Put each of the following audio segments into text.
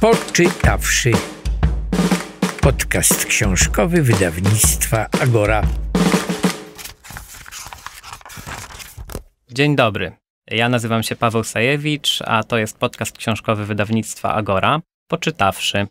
poczytawszy. Podcast książkowy wydawnictwa Agora. Dzień dobry. Ja nazywam się Paweł Sajewicz, a to jest podcast książkowy wydawnictwa Agora, poczytawszy.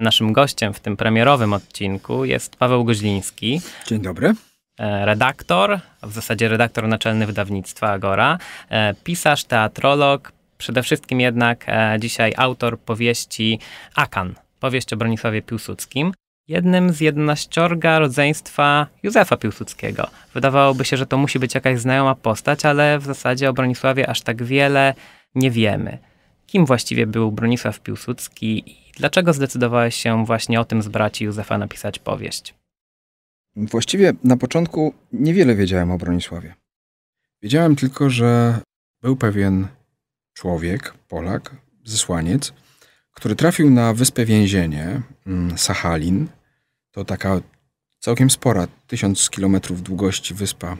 Naszym gościem w tym premierowym odcinku jest Paweł Goźliński. Dzień dobry. E, redaktor, w zasadzie redaktor naczelny wydawnictwa Agora, e, pisarz, teatrolog, Przede wszystkim jednak e, dzisiaj autor powieści Akan, powieść o Bronisławie Piłsudskim, jednym z jednaściorga rodzeństwa Józefa Piłsudskiego. Wydawałoby się, że to musi być jakaś znajoma postać, ale w zasadzie o Bronisławie aż tak wiele nie wiemy. Kim właściwie był Bronisław Piłsudski i dlaczego zdecydowałeś się właśnie o tym z braci Józefa napisać powieść? Właściwie na początku niewiele wiedziałem o Bronisławie. Wiedziałem tylko, że był pewien człowiek, Polak, zesłaniec, który trafił na wyspę więzienie mm, Sachalin. To taka całkiem spora, tysiąc kilometrów długości wyspa,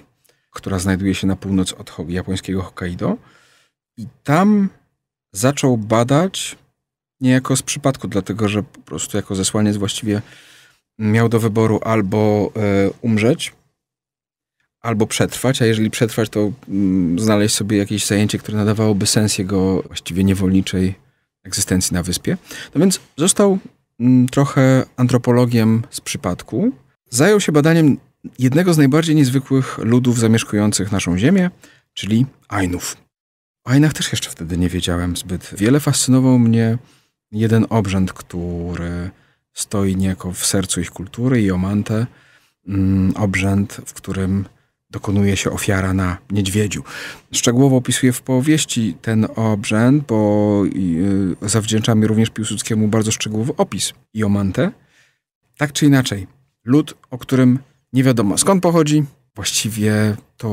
która znajduje się na północ od japońskiego Hokkaido. I tam zaczął badać niejako z przypadku, dlatego że po prostu jako zesłaniec właściwie miał do wyboru albo y, umrzeć albo przetrwać, a jeżeli przetrwać, to mm, znaleźć sobie jakieś zajęcie, które nadawałoby sens jego właściwie niewolniczej egzystencji na wyspie. No więc został mm, trochę antropologiem z przypadku. Zajął się badaniem jednego z najbardziej niezwykłych ludów zamieszkujących naszą Ziemię, czyli Ainów. O Ainach też jeszcze wtedy nie wiedziałem zbyt wiele. Fascynował mnie jeden obrzęd, który stoi niejako w sercu ich kultury i Omantę. Mm, obrzęd, w którym dokonuje się ofiara na niedźwiedziu. Szczegółowo opisuję w powieści ten obrzęd, bo e, zawdzięczamy mi również Piłsudskiemu bardzo szczegółowy opis Jomantę. Tak czy inaczej, lud, o którym nie wiadomo skąd pochodzi, właściwie to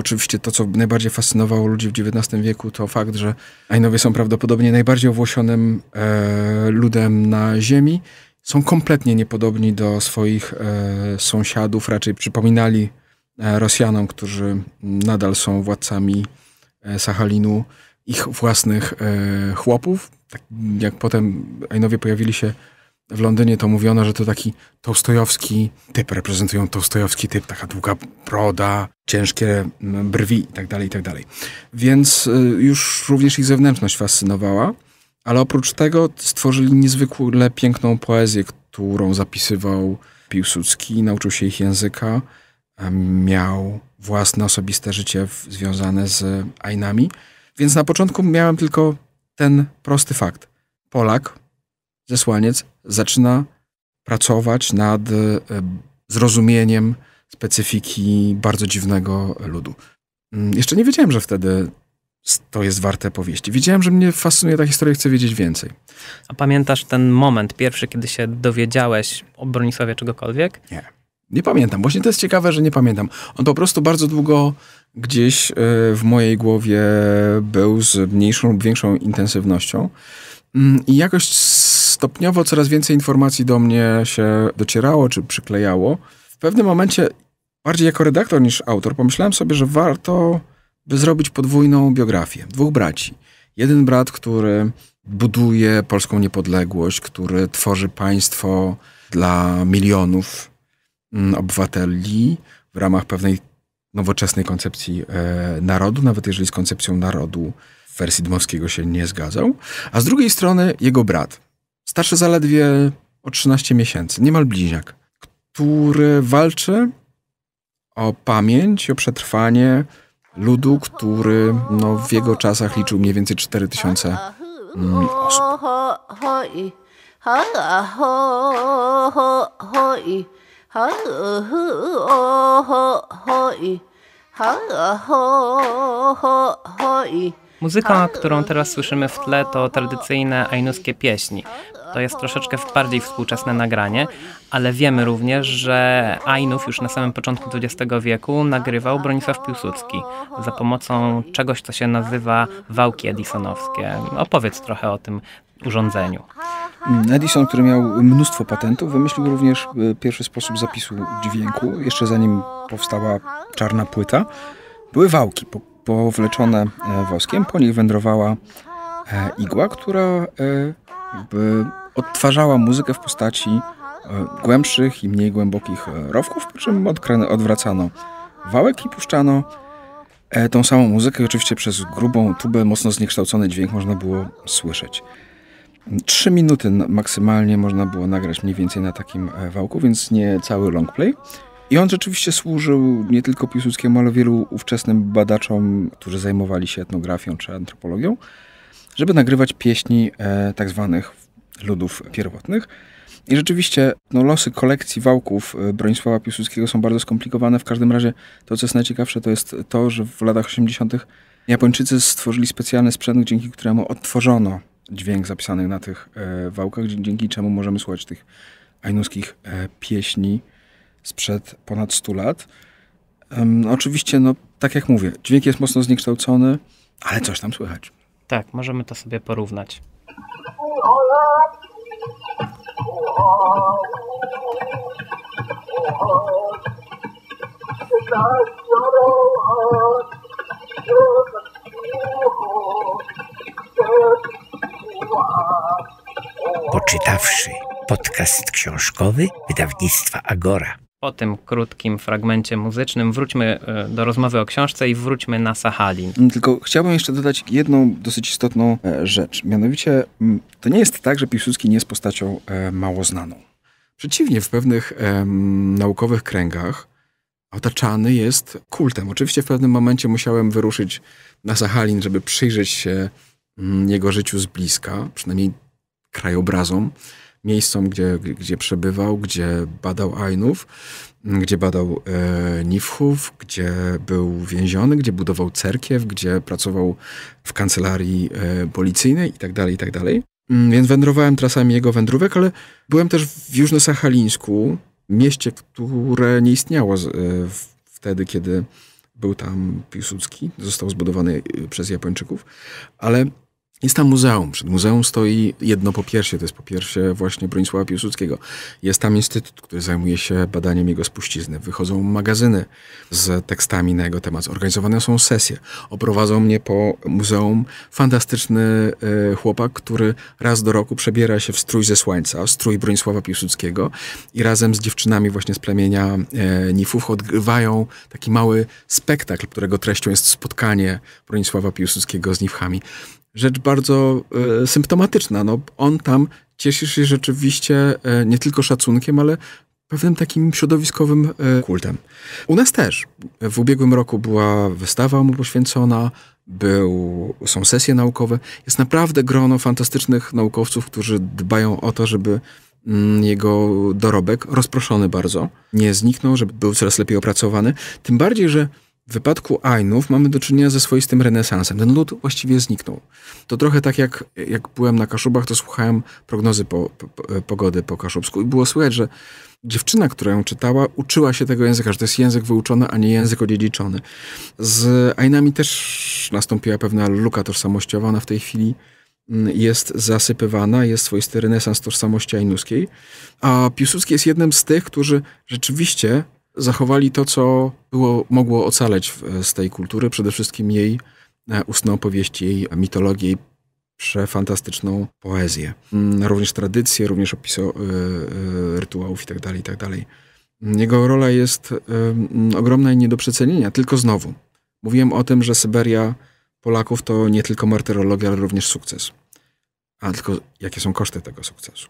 oczywiście to, co najbardziej fascynowało ludzi w XIX wieku, to fakt, że Ainowie są prawdopodobnie najbardziej owłosionym e, ludem na Ziemi. Są kompletnie niepodobni do swoich e, sąsiadów, raczej przypominali E, Rosjanom, którzy nadal są władcami e, Sachalinu, ich własnych e, chłopów. Tak jak potem Ainowie pojawili się w Londynie, to mówiono, że to taki tołstojowski typ, reprezentują tołstojowski typ, taka długa broda, ciężkie brwi itd., tak itd. Tak Więc już również ich zewnętrzność fascynowała. Ale oprócz tego stworzyli niezwykle piękną poezję, którą zapisywał Piłsudski, nauczył się ich języka miał własne osobiste życie w, związane z Ainami. Więc na początku miałem tylko ten prosty fakt. Polak, zesłaniec, zaczyna pracować nad e, zrozumieniem specyfiki bardzo dziwnego ludu. Mm, jeszcze nie wiedziałem, że wtedy to jest warte powieści. Wiedziałem, że mnie fascynuje ta historia i chcę wiedzieć więcej. A pamiętasz ten moment pierwszy, kiedy się dowiedziałeś o Bronisławie czegokolwiek? Nie. Nie pamiętam. Właśnie to jest ciekawe, że nie pamiętam. On po prostu bardzo długo gdzieś e, w mojej głowie był z mniejszą lub większą intensywnością. Mm, I jakoś stopniowo coraz więcej informacji do mnie się docierało czy przyklejało. W pewnym momencie, bardziej jako redaktor niż autor, pomyślałem sobie, że warto by zrobić podwójną biografię dwóch braci. Jeden brat, który buduje polską niepodległość, który tworzy państwo dla milionów Mm, obywateli w ramach pewnej nowoczesnej koncepcji e, narodu, nawet jeżeli z koncepcją narodu w wersji Dmowskiego się nie zgadzał. A z drugiej strony jego brat, starszy zaledwie o 13 miesięcy, niemal bliźniak, który walczy o pamięć, o przetrwanie ludu, który no, w jego czasach liczył mniej więcej 4000 tysiące osób. 好好哦好好 i 好好好好 i Muzyka, którą teraz słyszymy w tle, to tradycyjne ainuskie pieśni. To jest troszeczkę bardziej współczesne nagranie, ale wiemy również, że Ainów już na samym początku XX wieku nagrywał Bronisław Piłsudski za pomocą czegoś, co się nazywa wałki edisonowskie. Opowiedz trochę o tym urządzeniu. Mm, Edison, który miał mnóstwo patentów, wymyślił również y, pierwszy sposób zapisu dźwięku, jeszcze zanim powstała czarna płyta. Były wałki powleczone e, woskiem, po nich wędrowała e, igła, która e, odtwarzała muzykę w postaci głębszych i mniej głębokich rowków, po czym odwracano wałek i puszczano tą samą muzykę. Oczywiście przez grubą tubę mocno zniekształcony dźwięk można było słyszeć. Trzy minuty maksymalnie można było nagrać mniej więcej na takim e, wałku, więc nie cały long play. I on rzeczywiście służył nie tylko Piłsudskiemu, ale wielu ówczesnym badaczom, którzy zajmowali się etnografią czy antropologią, żeby nagrywać pieśni e, tak zwanych ludów pierwotnych. I rzeczywiście no, losy kolekcji wałków e, Bronisława Piłsudskiego są bardzo skomplikowane. W każdym razie to, co jest najciekawsze, to jest to, że w latach 80. Japończycy stworzyli specjalny sprzęt, dzięki któremu odtworzono dźwięk zapisanych na tych e, wałkach, dzięki czemu możemy słuchać tych ainuskich e, pieśni sprzed ponad 100 lat. No, oczywiście, no tak jak mówię, dźwięk jest mocno zniekształcony, ale coś tam słychać. Tak, możemy to sobie porównać. Poczytawszy podcast książkowy wydawnictwa Agora. Po tym krótkim fragmencie muzycznym wróćmy e, do rozmowy o książce i wróćmy na Sahalin. Mm, tylko chciałbym jeszcze dodać jedną dosyć istotną e, rzecz. Mianowicie mm, to nie jest tak, że Piłsudski nie jest postacią e, mało znaną. Przeciwnie, w pewnych em, naukowych kręgach otaczany jest kultem. Oczywiście w pewnym momencie musiałem wyruszyć na Sahalin, żeby przyjrzeć się Mm, jego życiu z bliska, przynajmniej krajobrazom, miejscom, gdzie, gdzie przebywał, gdzie badał Ainów, mm, gdzie badał e, Nifchów, gdzie był więziony, gdzie budował cerkiew, gdzie pracował w kancelarii e, policyjnej itd., tak itd. Tak mm, więc wędrowałem trasami jego wędrówek, ale byłem też w Jużno-Sachalińsku, mieście, które nie istniało z, e, wtedy, kiedy był tam Piłsudski, został zbudowany e, przez Japończyków, ale jest tam muzeum. Przed muzeum stoi jedno po pierwsze, to jest po pierwsze właśnie Bronisława Piłsudskiego. Jest tam instytut, który zajmuje się badaniem jego spuścizny. Wychodzą magazyny z tekstami na jego temat. Organizowane są sesje. Oprowadzą mnie po muzeum fantastyczny e, chłopak, który raz do roku przebiera się w strój ze słońca, strój Bronisława Piłsudskiego i razem z dziewczynami właśnie z plemienia e, Nifów odgrywają taki mały spektakl, którego treścią jest spotkanie Bronisława Piłsudskiego z Nifchami rzecz bardzo e, symptomatyczna. No, on tam cieszy się rzeczywiście e, nie tylko szacunkiem, ale pewnym takim środowiskowym e, kultem. U nas też. W ubiegłym roku była wystawa mu poświęcona, był, są sesje naukowe. Jest naprawdę grono fantastycznych naukowców, którzy dbają o to, żeby mm, jego dorobek, rozproszony bardzo, nie zniknął, żeby był coraz lepiej opracowany. Tym bardziej, że w wypadku Ainów mamy do czynienia ze swoistym renesansem. Ten lud właściwie zniknął. To trochę tak jak, jak byłem na Kaszubach, to słuchałem prognozy po, po, e, pogody po kaszubsku i było słychać, że dziewczyna, która ją czytała, uczyła się tego języka, że to jest język wyuczony, a nie język odziedziczony. Z Ainami też nastąpiła pewna luka tożsamościowa. Ona w tej chwili mm, jest zasypywana, jest swoisty renesans tożsamości ainuskiej. A Piłsudski jest jednym z tych, którzy rzeczywiście zachowali to, co było, mogło ocaleć z tej kultury, przede wszystkim jej e, ustną opowieści, jej mitologię, jej przefantastyczną poezję. Mm, również tradycje, również opisy e, e, rytuałów itd., tak itd. Tak mm, jego rola jest mm, ogromna i nie do przecenienia, tylko znowu. Mówiłem o tym, że Syberia Polaków to nie tylko martyrologia, ale również sukces. A tylko jakie są koszty tego sukcesu?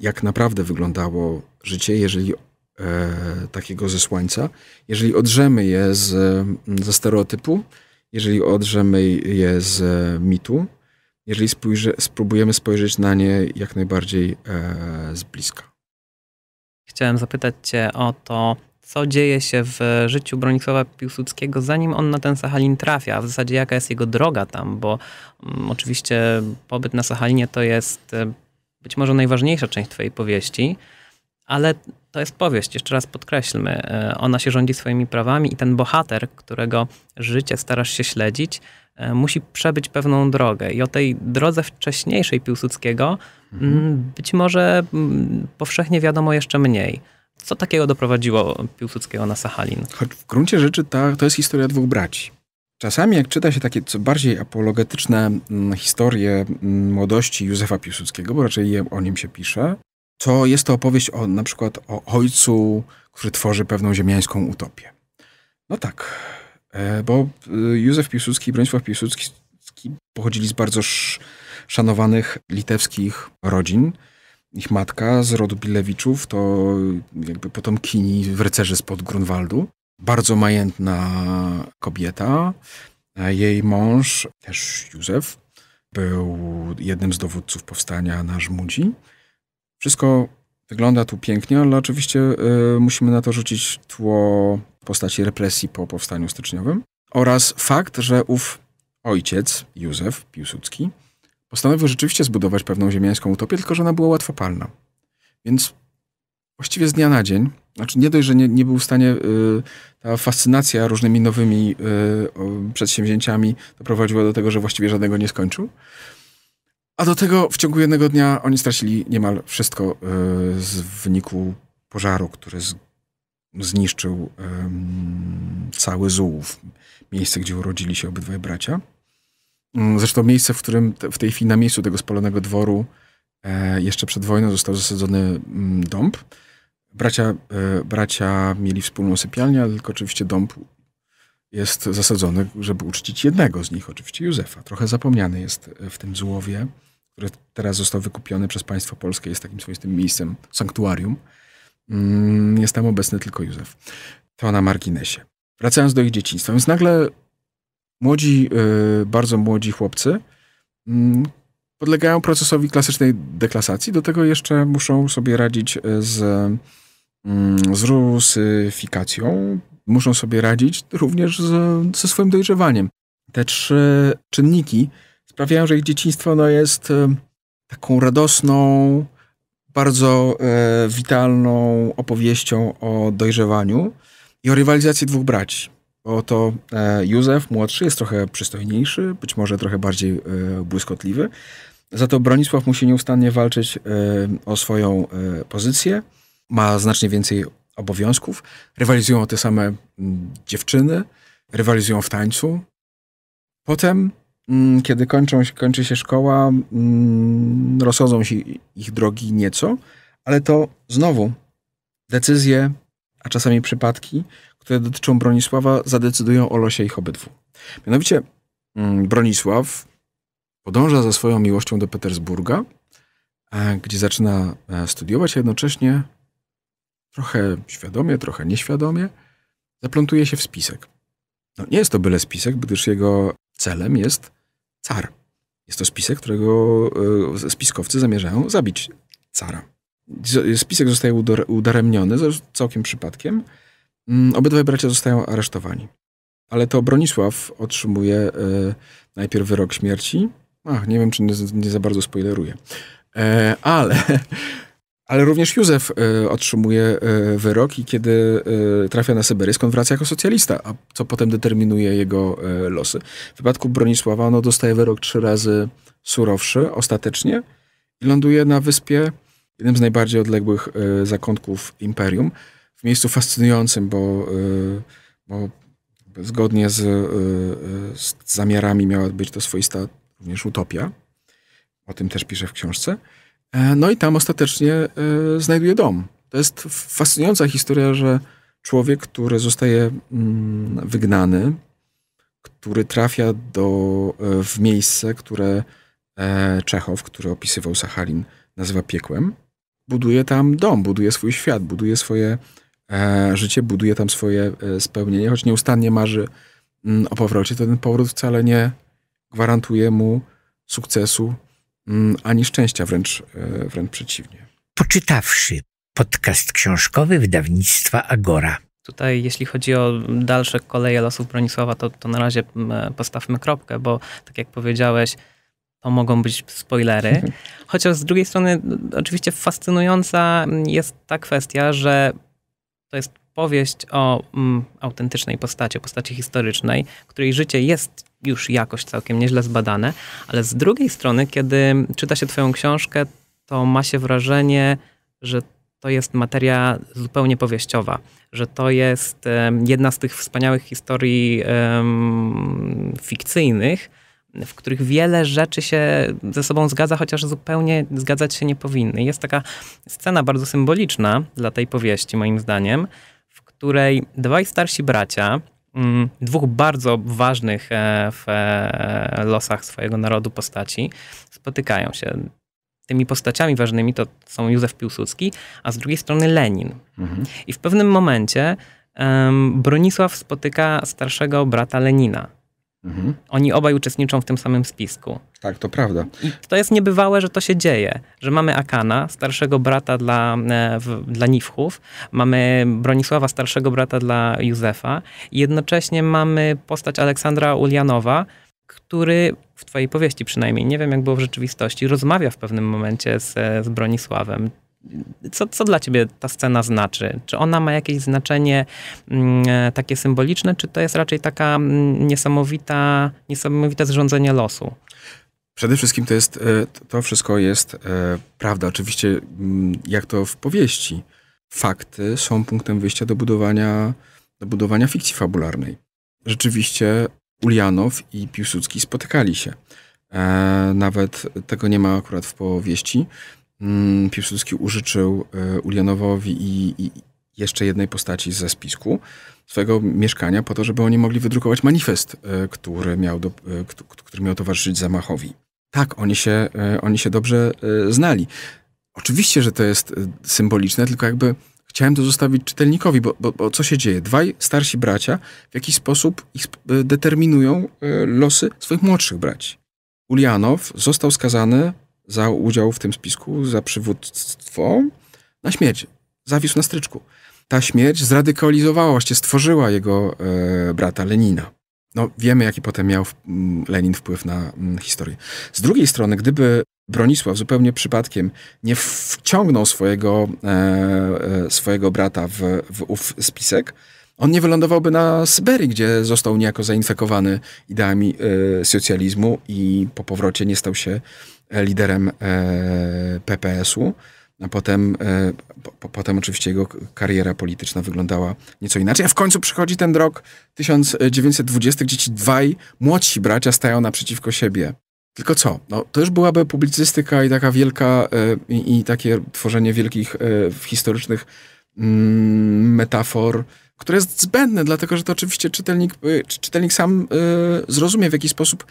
Jak naprawdę wyglądało życie, jeżeli E, takiego zesłańca, jeżeli odrzemy je z, mm, ze stereotypu, jeżeli odrzemy je z mitu, jeżeli spójrzy, spróbujemy spojrzeć na nie jak najbardziej e, z bliska. Chciałem zapytać Cię o to, co dzieje się w życiu Bronisława Piłsudskiego, zanim on na ten Sahalin trafia, w zasadzie jaka jest jego droga tam, bo mm, oczywiście pobyt na Sahalinie to jest e, być może najważniejsza część Twojej powieści, ale to jest powieść, jeszcze raz podkreślmy. E, ona się rządzi swoimi prawami i ten bohater, którego życie starasz się śledzić, e, musi przebyć pewną drogę. I o tej drodze wcześniejszej Piłsudskiego mhm. Mm, być może mm, powszechnie wiadomo jeszcze mniej. Co takiego doprowadziło Piłsudskiego na Sahalin? Choć w gruncie rzeczy ta, to jest historia dwóch braci. Czasami jak czyta się takie co bardziej apologetyczne mm, historie młodości Józefa Piłsudskiego, bo raczej o nim się pisze, to jest to opowieść o na przykład o ojcu, który tworzy pewną ziemiańską utopię. No tak, e, bo e, Józef Piłsudski i Bronisław Piłsudski pochodzili z bardzo szanowanych litewskich rodzin. Ich matka z rodu Bilewiczów to jakby potomkini rycerzy spod Grunwaldu. Bardzo majętna kobieta. E, jej mąż, też Józef, był jednym z dowódców powstania na Żmudzi. Wszystko wygląda tu pięknie, ale oczywiście y, musimy na to rzucić tło w postaci represji po powstaniu styczniowym oraz fakt, że ów ojciec, Józef Piłsudski, postanowił rzeczywiście zbudować pewną ziemiańską utopię, tylko że ona była łatwopalna. Więc właściwie z dnia na dzień, znaczy nie dość, że nie, nie był w stanie, y, ta fascynacja różnymi nowymi y, przedsięwzięciami doprowadziła do tego, że właściwie żadnego nie skończył, a do tego w ciągu jednego dnia oni stracili niemal wszystko e, z wyniku pożaru, który zniszczył cały Zułów, miejsce, gdzie urodzili się obydwaj bracia. Mm, zresztą miejsce, w którym w tej chwili na miejscu tego spalonego dworu e, jeszcze przed wojną został zasadzony mm, dąb. Bracia, e, bracia mieli wspólną sypialnię, ale tylko oczywiście dąb jest zasadzony, żeby uczcić jednego z nich, oczywiście Józefa. Trochę zapomniany jest w tym złowie który teraz został wykupiony przez państwo polskie, jest takim swoistym miejscem, sanktuarium. Mm, jest tam obecny tylko Józef. To na marginesie. Wracając do ich dzieciństwa, więc nagle młodzi, y, bardzo młodzi chłopcy mm, podlegają procesowi klasycznej deklasacji. Do tego jeszcze muszą sobie radzić z, mm, z rusyfikacją, muszą sobie radzić również z, ze swoim dojrzewaniem. Te trzy czynniki sprawiają, że ich dzieciństwo no, jest taką radosną, bardzo e, witalną opowieścią o dojrzewaniu i o rywalizacji dwóch braci. Oto e, Józef, młodszy, jest trochę przystojniejszy, być może trochę bardziej e, błyskotliwy. Za to Bronisław musi nieustannie walczyć e, o swoją e, pozycję. Ma znacznie więcej obowiązków. Rywalizują o te same m, dziewczyny, rywalizują w tańcu. Potem Mm, kiedy kończą, kończy się szkoła, mm, rozchodzą się ich drogi nieco, ale to znowu decyzje, a czasami przypadki, które dotyczą Bronisława, zadecydują o losie ich obydwu. Mianowicie mm, Bronisław podąża za swoją miłością do Petersburga, e, gdzie zaczyna e, studiować, a jednocześnie trochę świadomie, trochę nieświadomie zaplątuje się w spisek. No, nie jest to byle spisek, gdyż jego celem jest car. Jest to spisek, którego e, spiskowcy zamierzają zabić cara. Spisek zostaje udaremniony całkiem przypadkiem. Mm, Obydwaj bracia zostają aresztowani. Ale to Bronisław otrzymuje e, najpierw wyrok śmierci. Ach, nie wiem, czy nie, za bardzo spoileruję. E, ale Ale również Józef e, otrzymuje e, wyrok i kiedy e, trafia na Syberię, skąd wraca jako socjalista, a co potem determinuje jego losy. W wypadku Bronisława ono dostaje wyrok trzy razy surowszy ostatecznie i ląduje na wyspie, jednym z najbardziej odległych zakątków imperium, w miejscu fascynującym, bo, bo zgodnie z, z zamiarami miała być to swoista również utopia. O tym też piszę w książce. E, no i tam ostatecznie e, znajduje dom. To jest fascynująca historia, że człowiek, który zostaje mm, wygnany, który trafia do, e, w miejsce, które Czechow, który opisywał Sachalin, nazywa piekłem, buduje tam dom, buduje swój świat, buduje swoje życie, buduje tam swoje spełnienie, choć nieustannie marzy mm, o powrocie, to ten powrót wcale nie gwarantuje mu sukcesu Mm, ani szczęścia, wręcz, e, wręcz przeciwnie. Poczytawszy podcast książkowy wydawnictwa Agora. Tutaj, jeśli chodzi o dalsze koleje losów Bronisława, to, to na razie mm, postawmy kropkę, bo tak jak powiedziałeś, to mogą być spoilery. Chociaż z drugiej strony, oczywiście fascynująca jest ta kwestia, że to jest powieść o mm, autentycznej postaci, postaci historycznej, której życie jest już jakoś całkiem nieźle zbadane, ale z drugiej strony, kiedy czyta się Twoją książkę, to ma się wrażenie, że to jest materia zupełnie powieściowa, że to jest jedna z tych wspaniałych historii fikcyjnych, w których wiele rzeczy się ze sobą zgadza, chociaż zupełnie zgadzać się nie powinny. Jest taka scena bardzo symboliczna dla tej powieści, moim zdaniem, w której dwaj starsi bracia, Mhm. dwóch bardzo ważnych e, w e, losach swojego narodu postaci spotykają się. Tymi postaciami ważnymi to są Józef Piłsudski, a z drugiej strony Lenin. Mhm. I w pewnym momencie Bronisław spotyka starszego brata Lenina, Mhm. Oni obaj uczestniczą w tym samym spisku. Tak, to prawda. I to jest niebywałe, że to się dzieje, że mamy Akana, starszego brata dla, e, w, dla Nifchów, mamy Bronisława, starszego brata dla Józefa i jednocześnie mamy postać Aleksandra Ulianowa, który w twojej powieści przynajmniej, nie wiem jak było w rzeczywistości, rozmawia w pewnym momencie z, e, z Bronisławem co, co dla ciebie ta scena znaczy? Czy ona ma jakieś znaczenie mm, e, takie symboliczne, czy to jest raczej taka mm, niesamowita, niesamowite zrządzenie losu? Przede wszystkim to jest, e, to wszystko jest e, prawda. Oczywiście, mm, jak to w powieści, fakty są punktem wyjścia do budowania, do budowania fikcji fabularnej. Rzeczywiście Ulianow i Piłsudski spotykali się. Nawet tego nie ma akurat w powieści. Mm, Piłsudski użyczył e, Ulianowowi i, i jeszcze jednej postaci ze spisku swojego mieszkania po to, żeby oni mogli wydrukować manifest, e, który miał, do, e, który miał towarzyszyć zamachowi. Tak, oni się, oni się dobrze znali. Oczywiście, że to jest symboliczne, tylko jakby chciałem to zostawić czytelnikowi, bo, bo, bo co się dzieje? Dwaj starsi bracia w jakiś sposób ich determinują losy swoich młodszych braci. Ulianow został skazany za udział w tym spisku, za przywództwo, na śmierć. Zawisł na stryczku. Ta śmierć zradykalizowała, właściwie stworzyła jego e, brata Lenina. No, wiemy, jaki potem miał mm, Lenin wpływ na m, mm, historię. Z drugiej strony, gdyby Bronisław zupełnie przypadkiem nie wciągnął swojego, e, e, swojego brata w, w ów spisek, on nie wylądowałby na Syberii, gdzie został niejako zainfekowany ideami e, socjalizmu i po powrocie nie stał się liderem e, PPS-u. A potem, e, po, potem oczywiście jego kariera polityczna wyglądała nieco inaczej. A w końcu przychodzi ten rok 1920, gdzie ci dwaj młodsi bracia stają naprzeciwko siebie. Tylko co? No, to już byłaby publicystyka i taka wielka, e, i, i takie tworzenie wielkich historycznych mm, metafor, które jest zbędne, dlatego że to oczywiście czytelnik, czytelnik sam zrozumie, w jaki sposób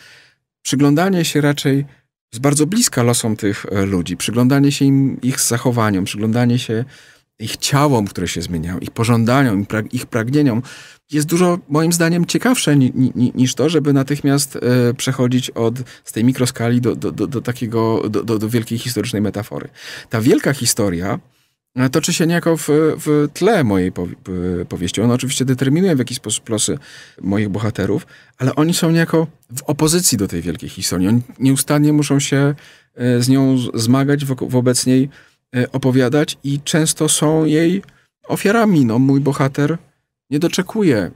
przyglądanie się raczej jest bardzo bliska losom tych e, ludzi, przyglądanie się im, ich zachowaniom, przyglądanie się ich ciałom, które się zmieniają, ich pożądaniom, ich pragnieniom, jest dużo, moim zdaniem, ciekawsze ni, ni, niż to, żeby natychmiast y, przechodzić od z tej mikroskali do, do, do, do takiego, do, do, wielkiej historycznej metafory. Ta wielka historia E, toczy się niejako w, w tle mojej e, powieści. On oczywiście determinuje w jakiś sposób losy moich bohaterów, ale oni są niejako w opozycji do tej wielkiej historii. Oni nieustannie muszą się e, z nią zmagać, wobec niej opowiadać i często są jej ofiarami. No, mój bohater nie doczekuje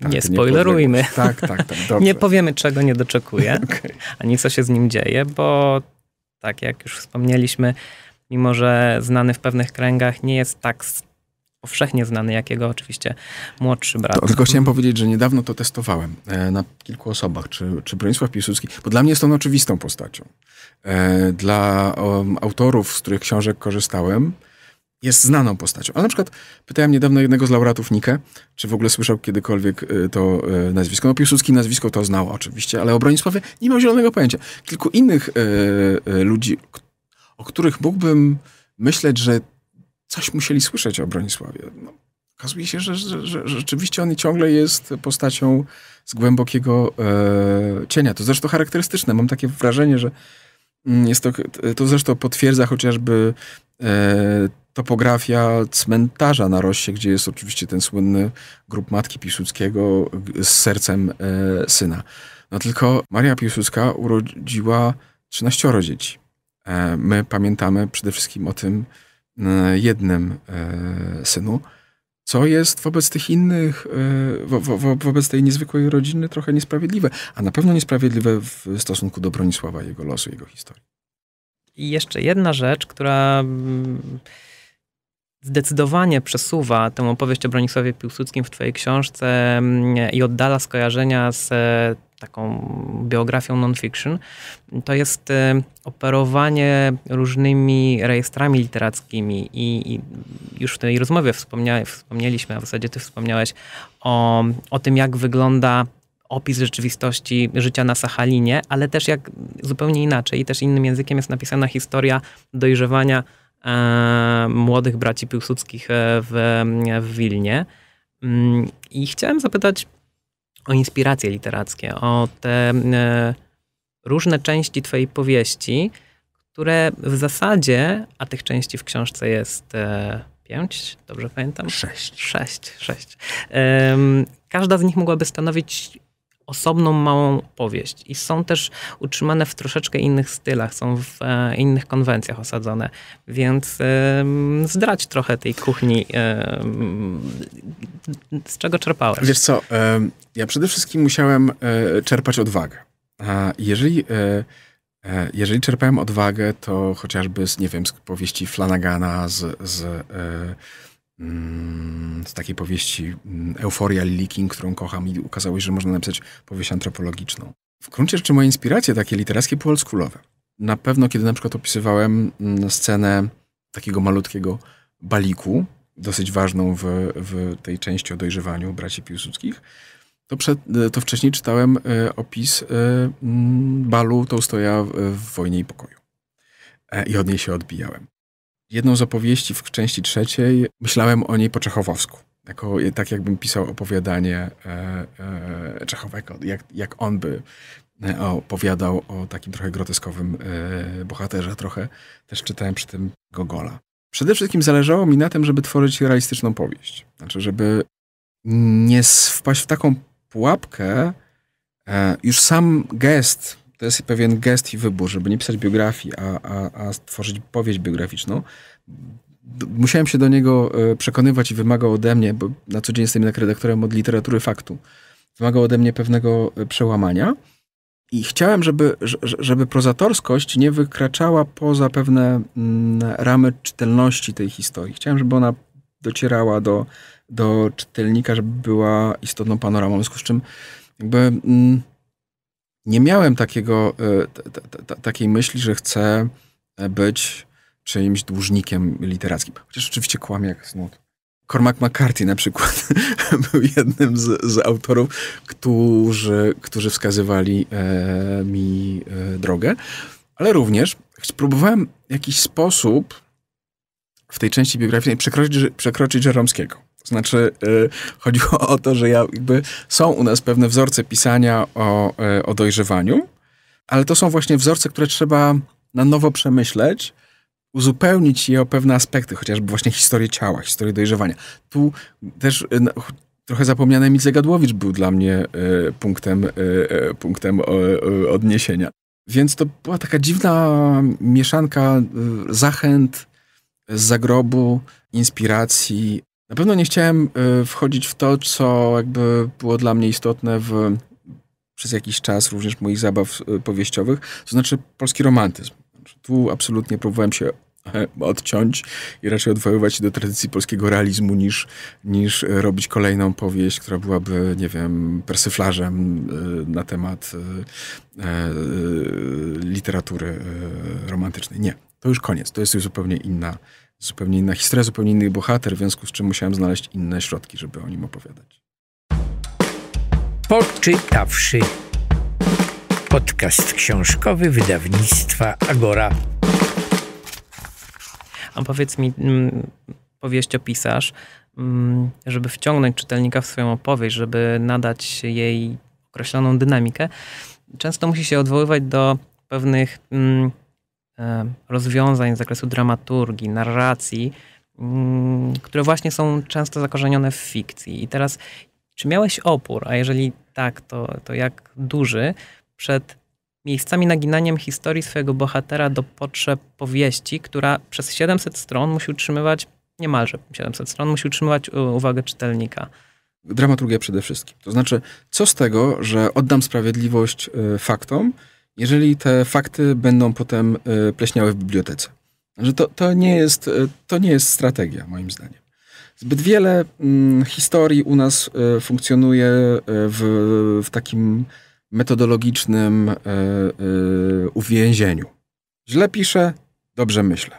tak, nie spoilerujmy. Nie, tak, tak, tak, nie powiemy, czego nie doczekuje, okay. ani co się z nim dzieje, bo tak jak już wspomnieliśmy, mimo że znany w pewnych kręgach, nie jest tak powszechnie znany, jak jego oczywiście młodszy brat. To, tylko chciałem powiedzieć, że niedawno to testowałem e, na kilku osobach, czy, czy Bronisław Piłsudski, bo dla mnie jest on oczywistą postacią. E, dla autorów, z których książek korzystałem, jest znaną postacią. Ale na przykład pytałem niedawno jednego z laureatów Nikę, e, czy w ogóle słyszał kiedykolwiek e, to e, nazwisko. No Piłsudski nazwisko to znał oczywiście, ale o Bronisławie nie miał zielonego pojęcia. Kilku innych y, y, ludzi, o których mógłbym myśleć, że coś musieli słyszeć o Bronisławie. No, okazuje się, że, że, że, rzeczywiście on ciągle jest postacią z głębokiego e, cienia. To zresztą charakterystyczne. Mam takie wrażenie, że mm, jest to, to zresztą potwierdza chociażby e, topografia cmentarza na Rosie, gdzie jest oczywiście ten słynny grób matki Piłsudskiego z sercem e, syna. No tylko Maria Piłsudska urodziła 13 dzieci. E, my pamiętamy przede wszystkim o tym e, jednym e, synu, co jest wobec tych innych, wo, wo, wobec tej niezwykłej rodziny trochę niesprawiedliwe, a na pewno niesprawiedliwe w stosunku do Bronisława, jego losu, jego historii. I jeszcze jedna rzecz, która mm, zdecydowanie przesuwa tę opowieść o Bronisławie Piłsudskim w twojej książce mm, i oddala skojarzenia z taką biografią non-fiction, to jest y, operowanie różnymi rejestrami literackimi i, i już w tej rozmowie wspomnieliśmy, a w zasadzie ty wspomniałeś o, o tym, jak wygląda opis rzeczywistości życia na Sachalinie, ale też jak zupełnie inaczej i też innym językiem jest napisana historia dojrzewania e, młodych braci Piłsudskich e, w, w Wilnie. Mm, I chciałem zapytać, o inspiracje literackie, o te e, różne części Twojej powieści, które w zasadzie, a tych części w książce jest e, pięć, dobrze pamiętam? Sześć. Sześć, sześć. każda z nich mogłaby stanowić osobną małą powieść i są też utrzymane w troszeczkę innych stylach, są w e, innych konwencjach osadzone, więc e, zdrać trochę tej kuchni, e, z czego czerpałeś? Wiesz co, ja przede wszystkim musiałem e, czerpać odwagę. A jeżeli, e, e, jeżeli czerpałem odwagę, to chociażby z, nie wiem, z powieści Flanagana, z, z Mm, z takiej powieści mm, Euforia Lily King, którą kocham i ukazałeś, że można napisać powieść antropologiczną. W gruncie rzeczy moje inspiracje takie literackie były oldschoolowe. Na pewno, kiedy na przykład opisywałem mm, scenę takiego malutkiego baliku, dosyć ważną w, w tej części o dojrzewaniu braci Piłsudskich, to, przed, e, to wcześniej czytałem e, opis e, balu Tołstoja w Wojnie i Pokoju. I od niej się odbijałem jedną z opowieści w części trzeciej myślałem o niej po czechowowsku. Jako, e, tak jakbym pisał opowiadanie e, e, Czechowego, jak, jak on by e, opowiadał o takim trochę groteskowym e, bohaterze trochę. Też czytałem przy tym Gogola. Przede wszystkim zależało mi na tym, żeby tworzyć realistyczną powieść. Znaczy, żeby nie wpaść w taką pułapkę, e, już sam gest to jest pewien gest i wybór, żeby nie pisać biografii, a, a, a stworzyć powieść biograficzną. Musiałem się do niego e, przekonywać i wymagał ode mnie, bo na co dzień jestem jednak redaktorem od literatury faktu, wymagał ode mnie pewnego e, przełamania i chciałem, żeby, żeby prozatorskość nie wykraczała poza pewne mm, ramy czytelności tej historii. Chciałem, żeby ona docierała do, do czytelnika, żeby była istotną panoramą, w związku z czym jakby... Mm, nie miałem takiego, e, t, t, takiej myśli, że chcę e, być czyimś dłużnikiem literackim. Chociaż oczywiście kłamie jak snut. Cormac McCarthy na przykład był jednym z, z, autorów, którzy, którzy wskazywali e, mi e, drogę, ale również próbowałem w jakiś sposób w tej części biograficznej przekroczyć, przekroczyć Żeromskiego. To znaczy, y, chodziło o to, że ja jakby są u nas pewne wzorce pisania o, y, o dojrzewaniu, ale to są właśnie wzorce, które trzeba na nowo przemyśleć, uzupełnić je o pewne aspekty, chociażby właśnie historię ciała, historię dojrzewania. Tu też y, no, trochę zapomniany Emil Zegadłowicz był dla mnie y, punktem, y, punktem y, odniesienia. Więc to była taka dziwna mieszanka zachęt z zagrobu, inspiracji, na pewno nie chciałem y, wchodzić w to, co jakby było dla mnie istotne w, przez jakiś czas również moich zabaw y, powieściowych, to znaczy polski romantyzm. Znaczy, tu absolutnie próbowałem się e, odciąć i raczej odwoływać się do tradycji polskiego realizmu niż, niż e, robić kolejną powieść, która byłaby, nie wiem, persyflażem y, na temat e, literatury romantycznej. Nie, to już koniec. To jest już zupełnie inna, zupełnie inna historia, zupełnie inny bohater, w związku z czym musiałem znaleźć inne środki, żeby o nim opowiadać. Poczytawszy podcast książkowy wydawnictwa Agora. A powiedz mi, mm, powieściopisarz, mm, żeby wciągnąć czytelnika w swoją opowieść, żeby nadać jej określoną dynamikę, często musi się odwoływać do pewnych mm, E, rozwiązań z zakresu dramaturgii, narracji, mm, które właśnie są często zakorzenione w fikcji. I teraz, czy miałeś opór, a jeżeli tak, to, to jak duży, przed miejscami naginaniem historii swojego bohatera do potrzeb powieści, która przez 700 stron musi utrzymywać, niemalże 700 stron, musi utrzymywać uwagę czytelnika? Dramaturgia przede wszystkim. To znaczy, co z tego, że oddam sprawiedliwość e, faktom, jeżeli te fakty będą potem y, pleśniały w bibliotece. Że to, to, nie jest, y, to nie jest strategia, moim zdaniem. Zbyt wiele mm, historii u nas y, funkcjonuje y, w, w, takim metodologicznym y, y, uwięzieniu. Źle piszę, dobrze myślę.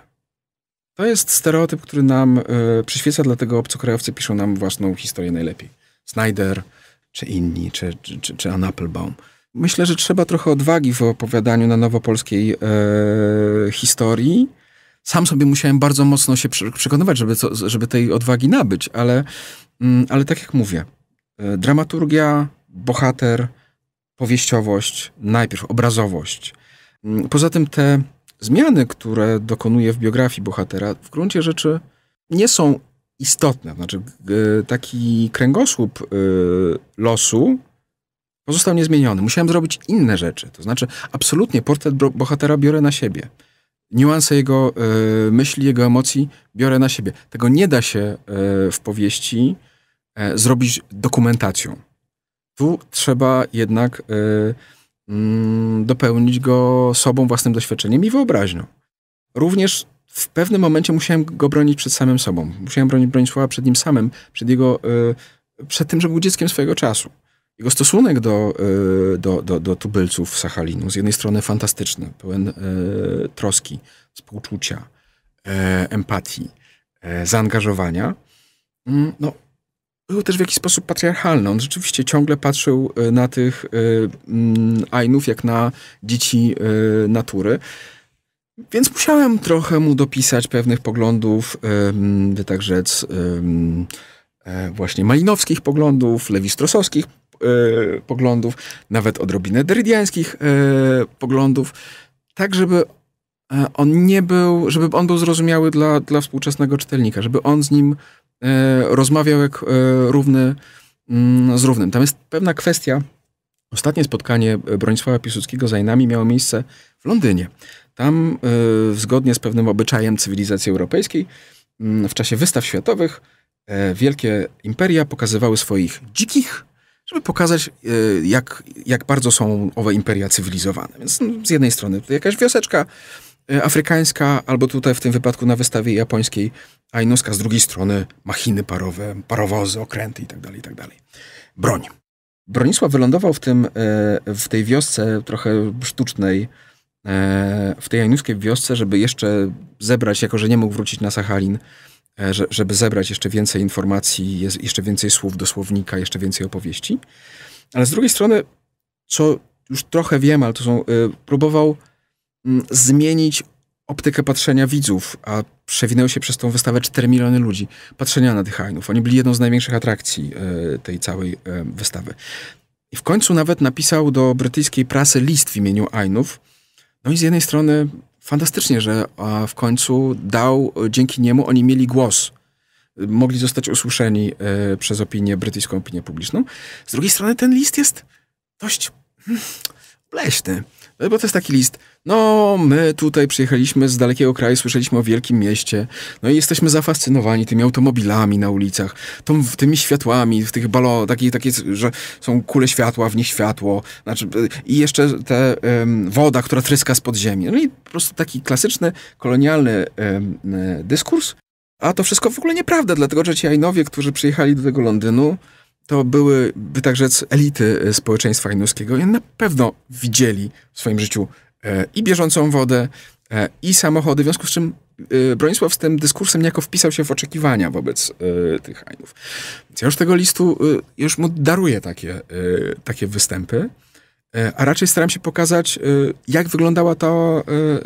To jest stereotyp, który nam przyświeca, dlatego obcokrajowcy piszą nam własną historię najlepiej. Snyder, czy inni, czy, czy, czy, czy Ann Applebaum. Myślę, że trzeba trochę odwagi w opowiadaniu na nowo polskiej e, historii. Sam sobie musiałem bardzo mocno się przekonywać, żeby, co, żeby tej odwagi nabyć, ale, mm, ale tak jak mówię, e, dramaturgia, bohater, powieściowość, najpierw obrazowość. Mm, poza tym te zmiany, które dokonuje w biografii bohatera, w gruncie rzeczy nie są istotne. Znaczy, taki kręgosłup e, losu Pozostał niezmieniony. Musiałem zrobić inne rzeczy. To znaczy, absolutnie portret bohatera biorę na siebie. Niuanse jego y, myśli, jego emocji biorę na siebie. Tego nie da się y, w powieści y, zrobić dokumentacją. Tu trzeba jednak mm, dopełnić go sobą, własnym doświadczeniem i wyobraźnią. Również w pewnym momencie musiałem go bronić przed samym sobą. Musiałem bronić, słowa przed nim samym, przed jego, przed tym, że był dzieckiem swojego czasu. Jego stosunek do, y, do, do, do tubylców Sachalinu, z jednej strony fantastyczny, pełen y, troski, współczucia, e, empatii, e, zaangażowania, mm, no, był też w jakiś sposób patriarchalny. On rzeczywiście ciągle patrzył y, na tych mm, Ainów jak na dzieci natury. Więc musiałem trochę mu dopisać pewnych poglądów, by mm, tak rzec, właśnie malinowskich poglądów, lewistrosowskich, E, poglądów, nawet odrobinę derydiańskich e, poglądów, tak żeby e, on nie był, żeby on był zrozumiały dla, dla współczesnego czytelnika, żeby on z nim rozmawiał jak równy mm, z równym. Tam jest pewna kwestia. Ostatnie spotkanie Bronisława Piłsudskiego z Ainami miało miejsce w Londynie. Tam, zgodnie z pewnym obyczajem cywilizacji europejskiej, mm, w czasie wystaw światowych wielkie imperia pokazywały swoich dzikich żeby pokazać, e, jak, jak bardzo są owe imperia cywilizowane. Więc no, z jednej strony jakaś wioseczka e, afrykańska, albo tutaj w tym wypadku na wystawie japońskiej Ainuska, z drugiej strony machiny parowe, parowozy, okręty itd., tak itd. Tak Broń. Bronisław wylądował w, tym, e, w tej wiosce trochę sztucznej, w tej ainuskiej wiosce, żeby jeszcze zebrać, jako że nie mógł wrócić na Sachalin, E, żeby zebrać jeszcze więcej informacji, jeszcze więcej słów do słownika, jeszcze więcej opowieści. Ale z drugiej strony, co już trochę wiem, ale to są, e, próbował mm, zmienić optykę patrzenia widzów, a przewinęły się przez tą wystawę 4 miliony ludzi, patrzenia na tych Ainów. Oni byli jedną z największych atrakcji e, tej całej wystawy. I w końcu nawet napisał do brytyjskiej prasy list w imieniu Ainów. No i z jednej strony fantastycznie, że w końcu dał, e, dzięki niemu oni mieli głos. Mogli zostać usłyszeni e, przez opinię, brytyjską opinię publiczną. Z drugiej strony ten list jest dość hmm, leśny, no bo to jest taki list, no my tutaj przyjechaliśmy z dalekiego kraju, słyszeliśmy o wielkim mieście, no i jesteśmy zafascynowani tymi automobilami na ulicach, tą, tymi światłami, w tych balonach, takie, takie, że są kule światła, w nich światło, znaczy, y, i jeszcze te um, woda, która tryska z podziemi. No i po prostu taki klasyczny, kolonialny um, dyskurs, a to wszystko w ogóle nieprawda, dlatego że ci Ainowie, którzy przyjechali do tego Londynu, to były, by tak rzec, elity y, społeczeństwa hajnuskiego i na pewno widzieli w swoim życiu E, i bieżącą wodę, e, i samochody, w związku z czym e, Bronisław z tym dyskursem niejako wpisał się w oczekiwania wobec tych Hajnów. Więc ja już tego listu, już mu daruję takie, takie występy, a raczej staram się pokazać, jak wyglądała ta,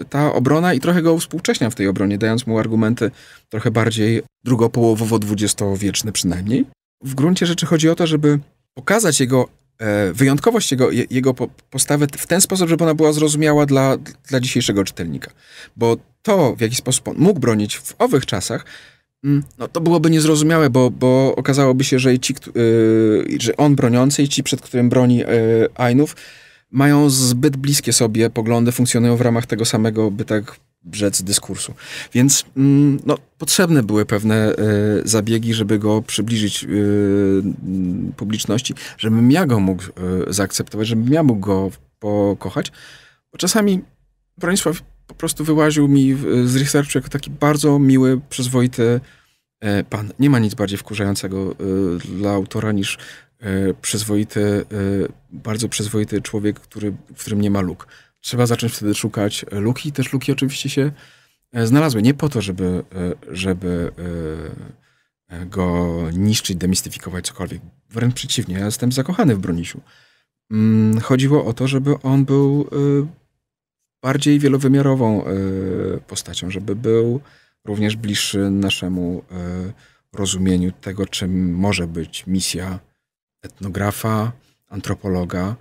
ta obrona i trochę go uwspółcześniam w tej obronie, dając mu argumenty trochę bardziej drugopołowowo-dwudziestowieczne przynajmniej. W gruncie rzeczy chodzi o to, żeby pokazać jego E, wyjątkowość jego, jego postawy w ten sposób, żeby ona była zrozumiała dla, dla dzisiejszego czytelnika. Bo to, w jaki sposób on mógł bronić w owych czasach, mm, no to byłoby niezrozumiałe, bo, bo okazałoby się, że, ci, e, że on broniący i ci, przed którym broni yy, Ainów, mają zbyt bliskie sobie poglądy, funkcjonują w ramach tego samego, by tak rzec dyskursu. Więc mm, no, potrzebne były pewne e, zabiegi, żeby go przybliżyć e, mm, publiczności, żebym ja go mógł e, zaakceptować, żebym ja mógł go pokochać. Bo czasami Bronisław po prostu wyłaził mi z researchu jako taki bardzo miły, przyzwoity pan. Nie ma nic bardziej wkurzającego dla autora niż przyzwoity, bardzo przyzwoity człowiek, który, w którym nie ma luk trzeba zacząć wtedy szukać luki. Też luki oczywiście się e, znalazły. Nie po to, żeby, e, żeby e, go niszczyć, demistyfikować, cokolwiek. Wręcz przeciwnie, ja jestem zakochany w Bronisiu. Mm, chodziło o to, żeby on był bardziej wielowymiarową postacią, żeby był również bliższy naszemu rozumieniu tego, czym może być misja etnografa, antropologa,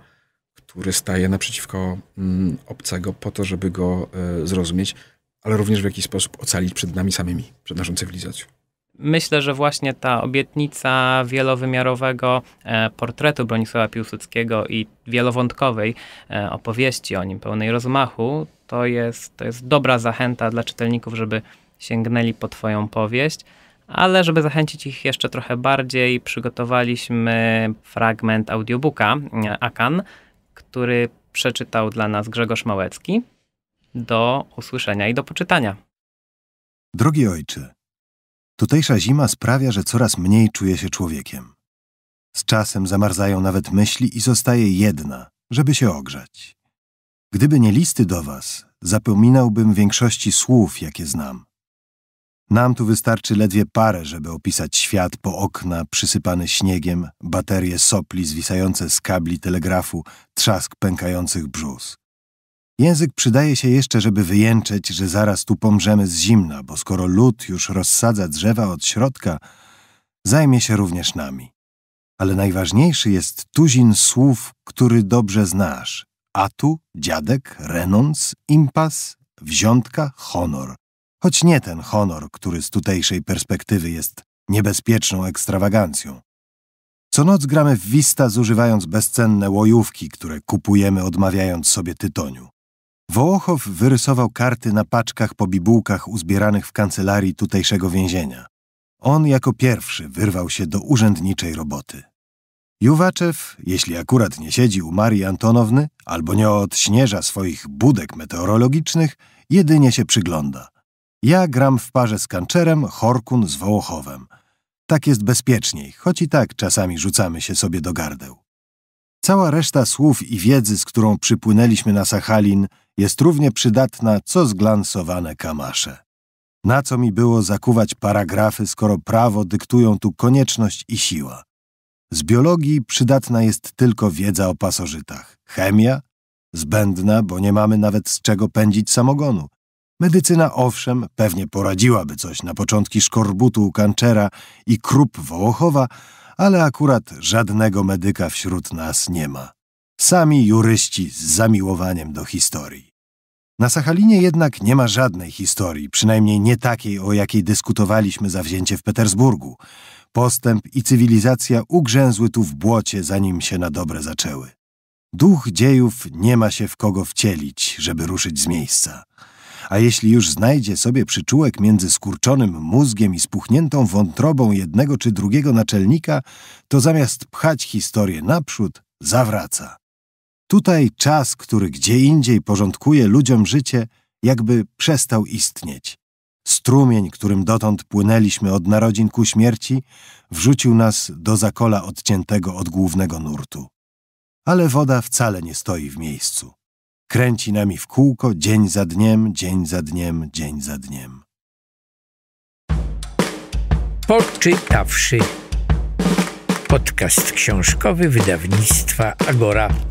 który staje naprzeciwko mm, obcego po to, żeby go e, zrozumieć, ale również w jakiś sposób ocalić przed nami samymi, przed naszą cywilizacją. Myślę, że właśnie ta obietnica wielowymiarowego e, portretu Bronisława Piłsudskiego i wielowątkowej e, opowieści o nim pełnej rozmachu to jest, to jest dobra zachęta dla czytelników, żeby sięgnęli po Twoją powieść. Ale żeby zachęcić ich jeszcze trochę bardziej, przygotowaliśmy fragment audiobooka Akan, który przeczytał dla nas Grzegorz Małecki. Do usłyszenia i do poczytania. Drogi ojcze, tutejsza zima sprawia, że coraz mniej czuję się człowiekiem. Z czasem zamarzają nawet myśli i zostaje jedna, żeby się ogrzać. Gdyby nie listy do was, zapominałbym większości słów, jakie znam. Nam tu wystarczy ledwie parę, żeby opisać świat po okna przysypany śniegiem, baterie sopli zwisające z kabli telegrafu, trzask pękających brzus. Język przydaje się jeszcze, żeby wyjęczeć, że zaraz tu pomrzemy z zimna, bo skoro lód już rozsadza drzewa od środka, zajmie się również nami. Ale najważniejszy jest tuzin słów, który dobrze znasz. Atu, dziadek, renons, impas, wziątka, honor choć nie ten honor, który z tutejszej perspektywy jest niebezpieczną ekstrawagancją. Co noc gramy w wista, zużywając bezcenne łojówki, które kupujemy odmawiając sobie tytoniu. Wołochow wyrysował karty na paczkach po bibułkach uzbieranych w kancelarii tutejszego więzienia. On jako pierwszy wyrwał się do urzędniczej roboty. Juwaczew, jeśli akurat nie siedzi u Marii Antonowny albo nie odśnieża swoich budek meteorologicznych, jedynie się przygląda – ja gram w parze z Kanczerem, Horkun z Wołochowem. Tak jest bezpieczniej, choć i tak czasami rzucamy się sobie do gardeł. Cała reszta słów i wiedzy, z którą przypłynęliśmy na Sachalin, jest równie przydatna, co zglansowane kamasze. Na co mi było zakuwać paragrafy, skoro prawo dyktują tu konieczność i siła? Z biologii przydatna jest tylko wiedza o pasożytach. Chemia? Zbędna, bo nie mamy nawet z czego pędzić samogonu. Medycyna owszem, pewnie poradziłaby coś na początki szkorbutu u kanczera i krup Wołochowa, ale akurat żadnego medyka wśród nas nie ma. Sami juryści z zamiłowaniem do historii. Na Sachalinie jednak nie ma żadnej historii, przynajmniej nie takiej, o jakiej dyskutowaliśmy zawzięcie w Petersburgu. Postęp i cywilizacja ugrzęzły tu w błocie, zanim się na dobre zaczęły. Duch dziejów nie ma się w kogo wcielić, żeby ruszyć z miejsca a jeśli już znajdzie sobie przyczółek między skurczonym mózgiem i spuchniętą wątrobą jednego czy drugiego naczelnika, to zamiast pchać historię naprzód, zawraca. Tutaj czas, który gdzie indziej porządkuje ludziom życie, jakby przestał istnieć. Strumień, którym dotąd płynęliśmy od narodzin ku śmierci, wrzucił nas do zakola odciętego od głównego nurtu. Ale woda wcale nie stoi w miejscu. Kręci nami w kółko dzień za dniem, dzień za dniem, dzień za dniem. Poczytawszy podcast książkowy wydawnictwa Agora.